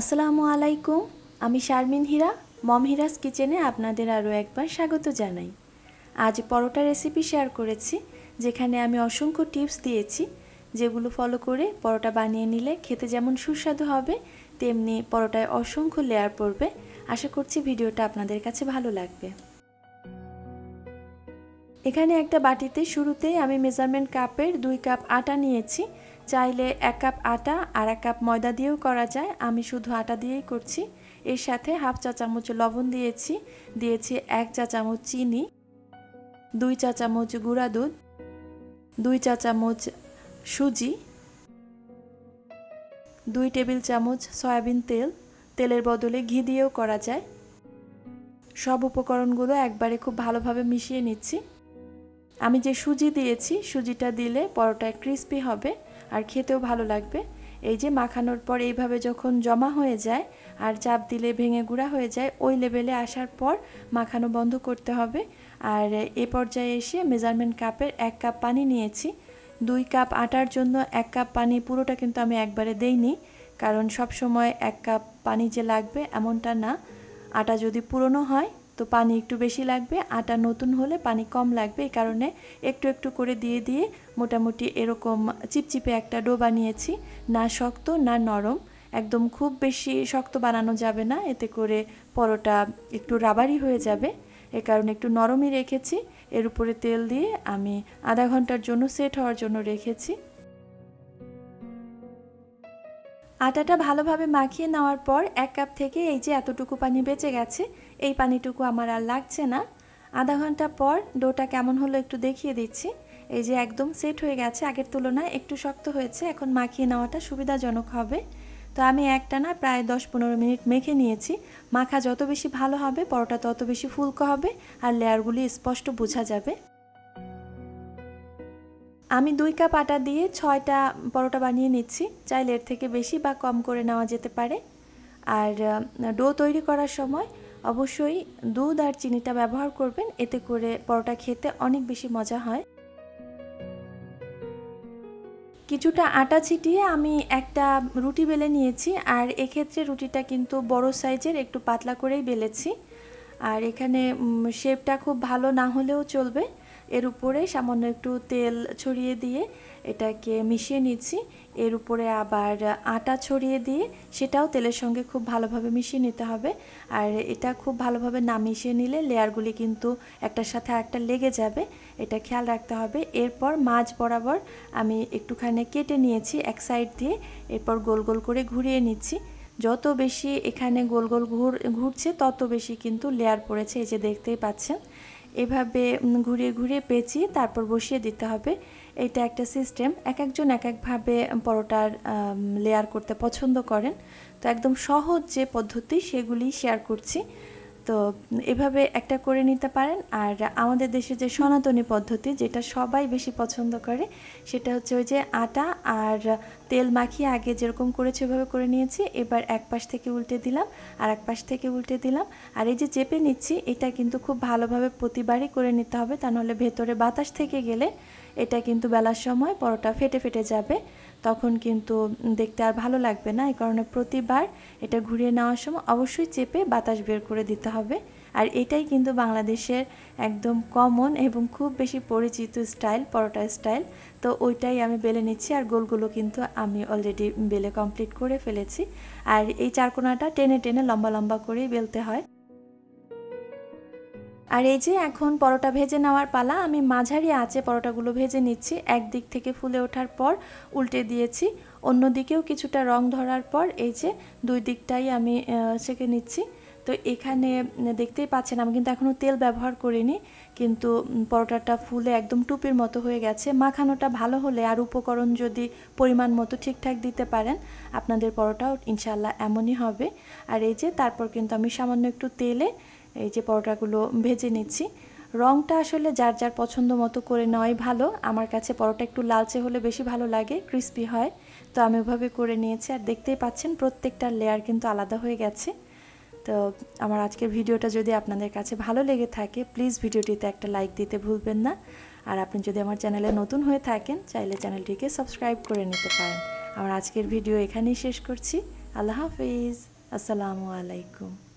আসসালামু আলাইকুম আমি শারমিন হীরা মম হিরাস কিচেনে আপনাদের আরও একবার স্বাগত জানাই আজ পরোটা রেসিপি শেয়ার করেছি যেখানে আমি অসংখ্য টিপস দিয়েছি যেগুলো ফলো করে পরোটা বানিয়ে নিলে খেতে যেমন সুস্বাদু হবে তেমনি পরোটায় অসংখ্য লেয়ার পড়বে আশা করছি ভিডিওটা আপনাদের কাছে ভালো লাগবে এখানে একটা বাটিতে শুরুতেই আমি মেজারমেন্ট কাপের দুই কাপ আটা নিয়েছি চাইলে এক কাপ আটা আর এক কাপ ময়দা দিয়েও করা যায় আমি শুধু আটা দিয়েই করছি এর সাথে হাফ চা চামচ লবণ দিয়েছি দিয়েছি এক চা চামচ চিনি দুই চা চামচ গুঁড়া দুধ দুই চা চামচ সুজি দুই টেবিল চামচ সয়াবিন তেল তেলের বদলে ঘি দিয়েও করা যায় সব উপকরণগুলো একবারে খুব ভালোভাবে মিশিয়ে নিচ্ছি আমি যে সুজি দিয়েছি সুজিটা দিলে পরোটায় ক্রিস্পি হবে আর খেতেও ভালো লাগবে এই যে মাখানোর পর এইভাবে যখন জমা হয়ে যায় আর চাপ দিলে ভেঙে গুঁড়া হয়ে যায় ওই লেভেলে আসার পর মাখানো বন্ধ করতে হবে আর এ পর্যায়ে এসে মেজারমেন্ট কাপের এক কাপ পানি নিয়েছি দুই কাপ আটার জন্য এক কাপ পানি পুরোটা কিন্তু আমি একবারে দেইনি কারণ সব সময় এক কাপ পানি যে লাগবে এমনটা না আটা যদি পুরনো হয় তো পানি একটু বেশি লাগবে আটা নতুন হলে পানি কম লাগবে এই কারণে একটু একটু করে দিয়ে দিয়ে মোটামুটি এরকম চিপচিপে একটা ডো বানিয়েছি না শক্ত না নরম একদম খুব বেশি শক্ত বানানো যাবে না এতে করে পরোটা একটু রাবারি হয়ে যাবে এ কারণে একটু নরমই রেখেছি এর উপরে তেল দিয়ে আমি আধা ঘন্টার জন্য সেট হওয়ার জন্য রেখেছি আটাটা ভালোভাবে মাখিয়ে নেওয়ার পর এক কাপ থেকে এই যে এতটুকু পানি বেঁচে গেছে এই পানিটুকু আমার আর লাগছে না আধা ঘন্টা পর ডোটা কেমন হলো একটু দেখিয়ে দিচ্ছি এই যে একদম সেট হয়ে গেছে আগের তুলনায় একটু শক্ত হয়েছে এখন মাখিয়ে নেওয়াটা সুবিধাজনক হবে তো আমি একটা না প্রায় দশ পনেরো মিনিট মেখে নিয়েছি মাখা যত বেশি ভালো হবে পরোটা তত বেশি ফুলকো হবে আর লেয়ারগুলি স্পষ্ট বোঝা যাবে আমি দুই কাপ আটা দিয়ে ছয়টা পরোটা বানিয়ে নিচ্ছি চাইলে এর থেকে বেশি বা কম করে নেওয়া যেতে পারে আর ডো তৈরি করার সময় অবশ্যই দুধ আর চিনিটা ব্যবহার করবেন এতে করে পরোটা খেতে অনেক বেশি মজা হয় কিছুটা আটা ছিটিয়ে আমি একটা রুটি বেলে নিয়েছি আর এক্ষেত্রে রুটিটা কিন্তু বড় সাইজের একটু পাতলা করেই বেলেছি আর এখানে শেপটা খুব ভালো না হলেও চলবে এর উপরে সামান্য একটু তেল ছড়িয়ে দিয়ে এটাকে মিশিয়ে নিচ্ছি এর উপরে আবার আটা ছড়িয়ে দিয়ে সেটাও তেলের সঙ্গে খুব ভালোভাবে মিশিয়ে নিতে হবে আর এটা খুব ভালোভাবে না মিশিয়ে নিলে লেয়ারগুলি কিন্তু একটার সাথে আরেকটা লেগে যাবে এটা খেয়াল রাখতে হবে এরপর মাছ বরাবর আমি একটুখানি কেটে নিয়েছি এক সাইড দিয়ে এরপর গোল গোল করে ঘুরিয়ে নিচ্ছি যত বেশি এখানে গোল গোল ঘুর ঘুরছে তত বেশি কিন্তু লেয়ার পড়েছে এই যে দেখতেই পাচ্ছেন এভাবে ঘুরিয়ে ঘুরিয়ে পেঁচিয়ে তারপর বসিয়ে দিতে হবে এটা একটা সিস্টেম এক একজন এক একভাবে পরোটার লেয়ার করতে পছন্দ করেন তো একদম সহজ যে পদ্ধতি সেগুলি শেয়ার করছি তো এভাবে একটা করে নিতে পারেন আর আমাদের দেশে যে সনাতনী পদ্ধতি যেটা সবাই বেশি পছন্দ করে সেটা হচ্ছে ওই যে আটা আর তেল মাখিয়ে আগে যেরকম করেছে ওইভাবে করে নিয়েছি এবার এক পাশ থেকে উল্টে দিলাম আর এক পাশ থেকে উল্টে দিলাম আর এই যে চেপে নিচ্ছি এটা কিন্তু খুব ভালোভাবে প্রতিবারই করে নিতে হবে তা নাহলে ভেতরে বাতাস থেকে গেলে এটা কিন্তু বেলার সময় পরোটা ফেটে ফেটে যাবে তখন কিন্তু দেখতে আর ভালো লাগবে না এই কারণে প্রতিবার এটা ঘুরিয়ে নেওয়ার সময় অবশ্যই চেপে বাতাস বের করে দিতে হবে আর এটাই কিন্তু বাংলাদেশের একদম কমন এবং খুব বেশি পরিচিত স্টাইল পরোটা স্টাইল তো ওইটাই আমি বেলে নিচ্ছি আর গোলগুলো কিন্তু আমি অলরেডি বেলে কমপ্লিট করে ফেলেছি আর এই চারকোনাটা টেনে টেনে লম্বা লম্বা করেই বেলতে হয় আর এই যে এখন পরোটা ভেজে নেওয়ার পালা আমি মাঝারি আঁচে পরোটাগুলো ভেজে নিচ্ছি একদিক থেকে ফুলে ওঠার পর উল্টে দিয়েছি অন্য দিকেও কিছুটা রং ধরার পর এই যে দুই দিকটাই আমি সেঁকে নিচ্ছি তো এখানে দেখতেই পাচ্ছেন আমি কিন্তু এখনও তেল ব্যবহার করিনি কিন্তু পরোটাটা ফুলে একদম টুপির মতো হয়ে গেছে মাখানোটা ভালো হলে আর উপকরণ যদি পরিমাণ মতো ঠিকঠাক দিতে পারেন আপনাদের পরোটাও ইনশাল্লাহ এমনই হবে আর এই যে তারপর কিন্তু আমি সামান্য একটু তেলে এই যে পরোটাগুলো ভেজে নিচ্ছি রংটা আসলে যার যার পছন্দ মতো করে নয় ভালো আমার কাছে পরোটা একটু লালচে হলে বেশি ভালো লাগে ক্রিস্পি হয় তো আমি ওভাবে করে নিয়েছি আর দেখতেই পাচ্ছেন প্রত্যেকটা লেয়ার কিন্তু আলাদা হয়ে গেছে তো আমার আজকের ভিডিওটা যদি আপনাদের কাছে ভালো লেগে থাকে প্লিজ ভিডিওটিতে একটা লাইক দিতে ভুলবেন না আর আপনি যদি আমার চ্যানেলে নতুন হয়ে থাকেন চাইলে চ্যানেলটিকে সাবস্ক্রাইব করে নিতে পারেন আমার আজকের ভিডিও এখানেই শেষ করছি আল্লাহ হাফিজ আসসালামু আলাইকুম